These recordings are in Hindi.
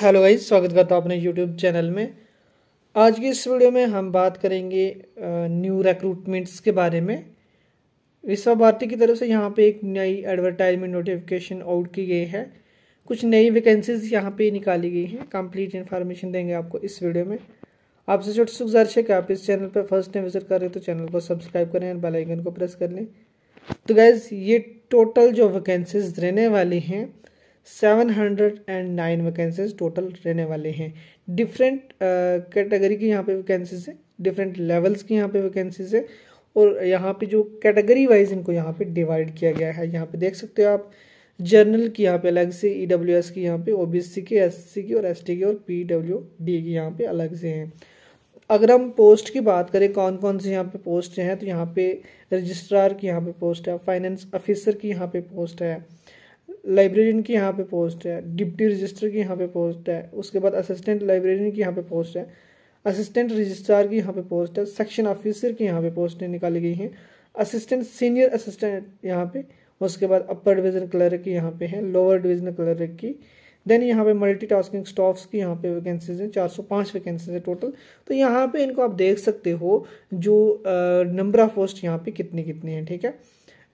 हेलो गाइज स्वागत करता हूँ अपने यूट्यूब चैनल में आज की इस वीडियो में हम बात करेंगे न्यू रिक्रूटमेंट्स के बारे में विश्व भारती की तरफ से यहाँ पे एक नई एडवर्टाइजमेंट नोटिफिकेशन आउट की गई है कुछ नई वैकेंसीज यहाँ पे निकाली गई हैं कंप्लीट इन्फॉर्मेशन देंगे आपको इस वीडियो में आपसे छोटे से गुजारिश है कि आप इस चैनल पर फर्स्ट टाइम विजिट कर रहे हो तो चैनल को सब्सक्राइब करें और बेलाइकन को प्रेस कर लें तो गैज़ ये टोटल जो वैकेंसीज रहने वाली हैं seven hundred and nine vacancies total रहने वाले हैं डिफरेंट कैटेगरी की यहाँ पे वैकेंसीज है डिफरेंट लेवल्स की यहाँ पे वैकेंसीज है और यहाँ पे जो कैटेगरी वाइज इनको यहाँ पे डिवाइड किया गया है यहाँ पे देख सकते हो आप जर्नल की यहाँ पे अलग से ई डब्ल्यू एस की यहाँ पे ओ बी सी की एस सी की और एस टी की और पी डब्ल्यू डी की यहाँ पे अलग से हैं अगर हम पोस्ट की बात करें कौन कौन से यहाँ पे पोस्ट हैं तो यहाँ पे रजिस्ट्रार की यहाँ पे पोस्ट है फाइनेंस ऑफिसर की यहाँ पे पोस्ट है लाइब्रेरियन की यहाँ पे पोस्ट है डिप्टी रजिस्टर की यहाँ पे पोस्ट है उसके बाद असिस्टेंट लाइब्रेरियन की यहाँ पे पोस्ट है असिस्टेंट रजिस्ट्रार की यहाँ पे पोस्ट है सेक्शन ऑफिसर की यहाँ पे पोस्टें निकाली गई हैं असिस्टेंट सीनियर असिस्टेंट यहाँ पे उसके बाद अपर डिवीजन क्लर्क की यहाँ पे है लोअर डिवीजन क्लर्क की देन यहाँ पे मल्टी टास्किंग स्टॉफ की यहाँ पे वैकेंसीज हैं 405 वैकेंसीज हैं टोटल तो यहाँ पे इनको आप देख सकते हो जो नंबर ऑफ पोस्ट यहाँ पे कितनी कितनी है ठीक है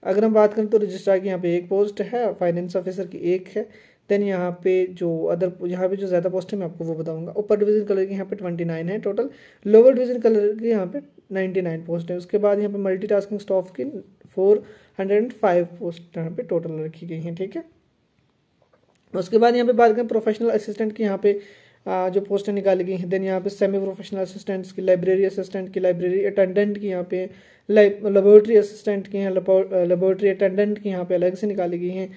अगर हम बात करें तो रजिस्ट्रार की यहाँ पे एक पोस्ट है फाइनेंस ऑफिसर की एक है देन यहाँ पे जो अदर यहाँ पे जो ज़्यादा पोस्ट है मैं आपको वो बताऊंगा ऊपर डिवीजन कलर की यहाँ पे ट्वेंटी नाइन है टोटल लोअर डिवीजन कलर की यहाँ पे नाइन्टी नाइन पोस्ट है उसके बाद यहाँ पे मल्टी टास्किंग स्टाफ की four hundred and five post यहाँ पे टोटल रखी गई हैं ठीक है उसके बाद यहाँ पे बात करें प्रोफेशनल असिस्टेंट की यहाँ पे जो पोस्टें निकाली गई हैं देन यहाँ पे सेमी प्रोफेशनल असिस्टेंट्स की लाइब्रेरी असिस्टेंट की लाइब्रेरी अटेंडेंट की यहाँ पे लेबोरेटरी असिस्टेंट की हैं लेबोरेटरी अटेंडेंट की यहाँ पे अलग से निकाली गई हैं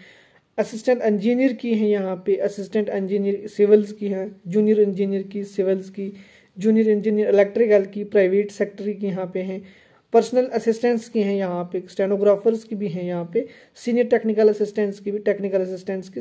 असिस्टेंट इंजीनियर की हैं यहाँ पे असिस्टेंट इंजीनियर सिविल्स की हैं जूनियर इंजीनियर की सिविल्स की जूनियर इंजीनियर इलेक्ट्रिकल की प्राइवेट सेक्टर की यहाँ पे हैं पर्सनल असिस्टेंट्स की हैं यहाँ पे स्टेनोग्राफर्स की भी हैं यहाँ पे सीनियर टेक्निकल असिस्टेंट्स की भी टेक्निकल असिस्टेंट्स की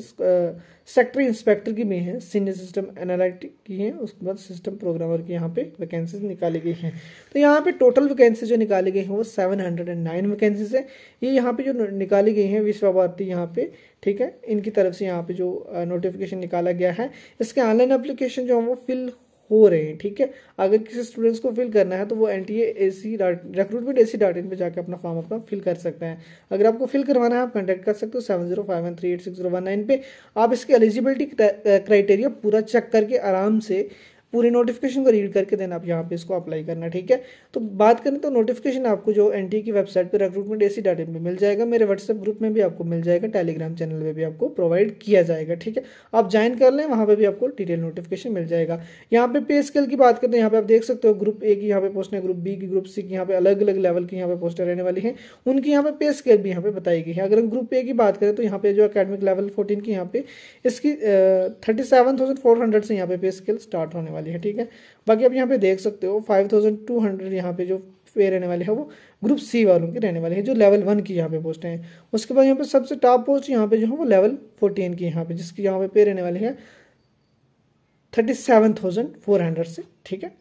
सेक्टर uh, इंस्पेक्टर की भी हैं सीनियर सिस्टम एनालिटिक की हैं उसके बाद सिस्टम प्रोग्रामर की यहाँ पे वैकेंसीज निकाली गई हैं तो यहाँ पे टोटल वैकेंसी जो निकाली गई हैं वो seven hundred and nine vacancies हैं ये यहाँ पे जो निकाली गई हैं विश्व भारती यहाँ पे ठीक है इनकी तरफ से यहाँ पे जो नोटिफिकेशन uh, निकाला गया है इसके ऑनलाइन अप्लीकेशन जो है वो फिल हो रहे हैं ठीक है अगर किसी स्टूडेंट्स को फिल करना है तो वो N T A C dot recruitment A C dot in पर जाकर अपना फॉर्म अपना फिल कर सकते हैं अगर आपको फिल करवाना है आप कॉन्टैक्ट कर सकते हो seven zero five one three eight six zero one nine पे आप इसकी एलिजिबिलिटी क्राइटेरिया पूरा चेक करके आराम से पूरे नोटिफिकेशन को रीड करके देना आप यहाँ पे इसको अप्लाई करना ठीक है तो बात करें तो नोटिफिकेशन आपको जो एन की वेबसाइट पर रिक्रूटमेंट ए सी डॉट मिल जाएगा मेरे व्हाट्सएप ग्रुप में भी आपको मिल जाएगा टेलीग्राम चैनल पर भी आपको प्रोवाइड किया जाएगा ठीक है आप ज्वाइन कर लें वहाँ पर भी आपको डिटेल नोटिफिकेशन मिल जाएगा यहाँ पे पे स्केल की बात करते हैं यहाँ पे आप देख सकते हो ग्रुप ए की यहाँ पे पोस्ट है ग्रुप बी की ग्रुप सी की यहाँ पे अलग अलग लेवल की यहाँ पे पोस्टें रहने वाली हैं उनकी यहाँ पे पे स्केल भी यहाँ पे बताई गई है अगर हम ग्रुप ए की बात करें तो यहाँ पे जो अकेडमिक लेवल फोर्टीन की यहाँ पे इसकी thirty seven thousand four hundred से यहाँ पे पे स्केल स्टार्ट होने वाली है ठीक है बाकी आप यहाँ पे देख सकते हो फाइव थाउजेंड टू हंड्रेड यहाँ पे जो पे रहने वाले हैं वो ग्रुप सी वालों के रहने वाले हैं जो लेवल वन की यहाँ पे पोस्ट हैं उसके बाद यहाँ पे सबसे टॉप पोस्ट यहाँ पे जो है वो लेवल फोर्टीन की यहाँ पे जिसकी यहाँ पे पे रहने वाले हैं thirty seven thousand four hundred से ठीक है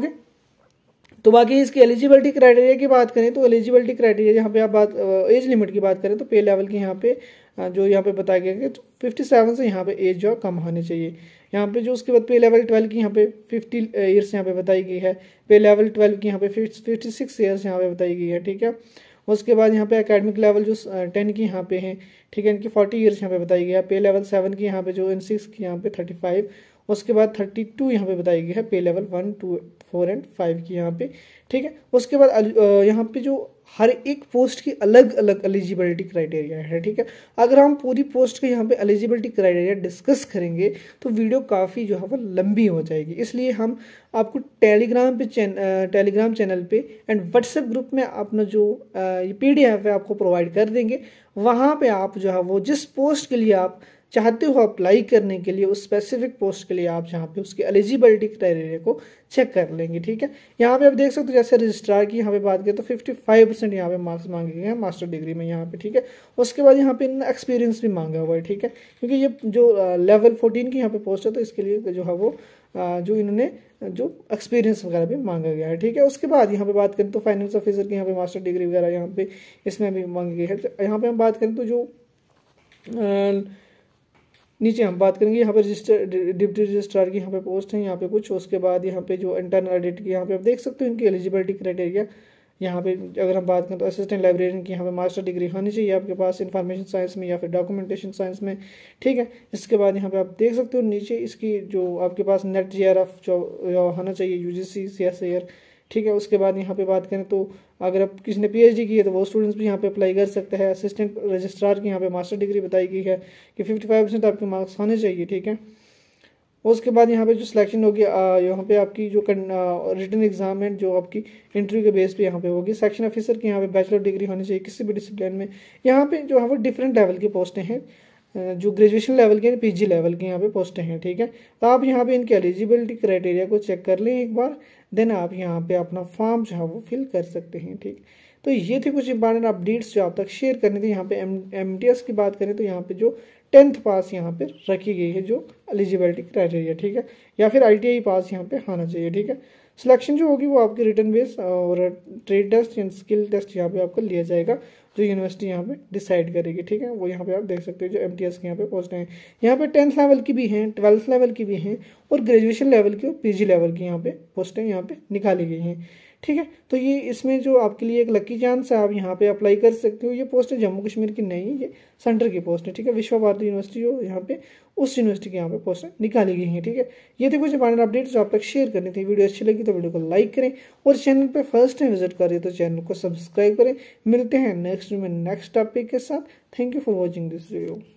ओके तो बाकी इसकी एलिजिबिलिटी क्राइटेरिया की बात करें तो एलिजिबिलिटी क्राइटेरिया यहाँ पे आप बात एज लिमिट की बात करें तो पे लेवल की यहाँ पे जो यहाँ पे बताया गया कि फिफ्टी सेवन से यहाँ पे एज जो है कम होनी चाहिए यहाँ पे जो उसके बाद पे लेवल ट्वेल्व की यहाँ पे फिफ्टी ईयर्स यहाँ पे बताई गई है पे लेवल ट्वेल्व की यहाँ पे फिफ्टी सिक्स ईयर्स यहाँ पे बताई गई है ठीक है उसके बाद यहाँ पे एकेडमिक लेवल जो टेन की यहाँ पे हैं ठीक है इनकी फोर्टी ईयर्स यहाँ पे बताई गई है पे लेवल सेवन की यहाँ पे जो इन सिक्स की यहाँ पे थर्टी फाइव उसके बाद थर्टी टू यहाँ पे बताई गई है पे level one two four and five की यहाँ पे ठीक है उसके बाद यहाँ पे जो हर एक पोस्ट की अलग अलग एलिजिबिलिटी क्राइटेरिया है ठीक है अगर हम पूरी पोस्ट के यहाँ पे एलिजिबिलिटी क्राइटेरिया डिस्कस करेंगे तो वीडियो काफ़ी जो है वो लंबी हो जाएगी इसलिए हम आपको टेलीग्राम पे चैन टेलीग्राम चैनल पे एंड व्हाट्सएप ग्रुप में अपना जो पी डी है आपको प्रोवाइड कर देंगे वहाँ पर आप जो है वो जिस पोस्ट के लिए आप चाहते हो अप्लाई करने के लिए उस स्पेसिफिक पोस्ट के लिए आप जहाँ पे उसकी एलिजिबिलिटी क्राइटेरिया को चेक कर लेंगे ठीक है यहाँ पे आप देख सकते हो जैसे रजिस्ट्रार की यहाँ पे बात करें तो 55 परसेंट यहाँ पे मार्क्स मांगे गए हैं मास्टर डिग्री में यहाँ पे ठीक है उसके बाद यहाँ पे इन एक्सपीरियंस भी मांगा हुआ है ठीक है क्योंकि ये जो लेवल फोर्टीन की यहाँ पे पोस्ट है तो इसके लिए जो है वो जो इन्होंने जो एक्सपीरियंस वगैरह भी मांगा गया है ठीक है उसके बाद यहाँ पे बात करें तो फाइनेंस ऑफिसर की यहाँ पे मास्टर डिग्री वगैरह यहाँ पे इसमें भी मांगी गई है तो यहाँ पे हम बात करें तो जो नीचे हम बात करेंगे यहाँ पर रजिस्टर डिप्टी रजिस्ट्रार की यहाँ पे पोस्ट है यहाँ पे कुछ उसके बाद यहाँ पे जो इंटरनल ऑडिट की यहाँ पे आप देख सकते हो इनकी एलिजिबिलिटी क्राइटेरिया यहाँ पे अगर हम बात करें तो असिस्टेंट लाइब्रेरियन की यहाँ पे मास्टर डिग्री होनी चाहिए आपके पास इंफॉर्मेशन साइंस में या फिर डॉक्यूमेंटेशन साइंस में ठीक है इसके बाद यहाँ पे आप देख सकते हो नीचे इसकी जो आपके पास नेट जी आर एफ जो होना चाहिए you ji C C S ठीक है उसके बाद यहाँ पे बात करें तो अगर आप किसी ने पीएचडी की है तो वो स्टूडेंट्स भी यहाँ पे अप्लाई कर सकते हैं असिस्टेंट रजिस्ट्रार की यहाँ पे मास्टर डिग्री बताई गई है कि फिफ्टी फाइव परसेंट आपके मार्क्स होने चाहिए ठीक है उसके बाद यहाँ पे जो सिलेक्शन होगी यहाँ पे आपकी जो रिटर्न एग्जाम है जो आपकी इंटरव्यू के बेस पे यहाँ पे होगी सेक्शन ऑफिसर की यहाँ पे बैचलर डिग्री होनी चाहिए किसी भी डिसिप्लिन में यहाँ पे जो है वो डिफरेंट लेवल की पोस्टें हैं जो ग्रेजुएशन लेवल के पीजी लेवल के यहाँ पे पोस्टें हैं ठीक है तो आप यहाँ पे इनके एलिजिबिलिटी क्राइटेरिया को चेक कर लें एक बार देन आप यहाँ पे अपना फॉर्म जो है वो फिल कर सकते हैं ठीक तो ये थे कुछ इंपॉर्टेंट अपडेट्स जो आप तक शेयर करने थे यहाँ पे एम एम की बात करें तो यहाँ पे जो टेंथ पास यहाँ पे रखी गई है जो एलिजिबिलिटी क्राइटेरिया ठीक है या फिर आई पास यहाँ पे आना चाहिए ठीक है सिलेक्शन जो होगी वो आपके रिटर्न बेस और trade test and skill test यहाँ पे आपका लिया जाएगा जो यूनिवर्सिटी यहाँ पे डिसाइड करेगी ठीक है वो यहाँ पे आप देख सकते हो जो एम टी एस के यहाँ पे पोस्ट हैं यहाँ पे टेंथ लेवल की भी हैं ट्वेल्थ लेवल की भी हैं और ग्रेजुएशन लेवल की और पी जी लेवल की यहाँ पे पोस्टें यहाँ पे निकाली गई हैं ठीक है तो ये इसमें जो आपके लिए एक लकी चांस है आप यहाँ पे अप्लाई कर सकते हो ये पोस्ट है जम्मू कश्मीर की नहीं है ये सेंटर की पोस्ट है ठीक है विश्व भारती यूनिवर्सिटी जो यहाँ पे उस यूनिवर्सिटी के यहाँ पे पोस्ट निकाली गई है ठीक है ये थे कुछ फाइनल अपडेट्स जो आप तक शेयर करनी थी वीडियो अच्छी लगी तो वीडियो को लाइक करें और चैनल पर फर्स्ट टाइम विजिट करें तो चैनल को सब्सक्राइब करें मिलते हैं नेक्स्ट में नेक्स्ट टॉपिक के साथ thank you for watching this video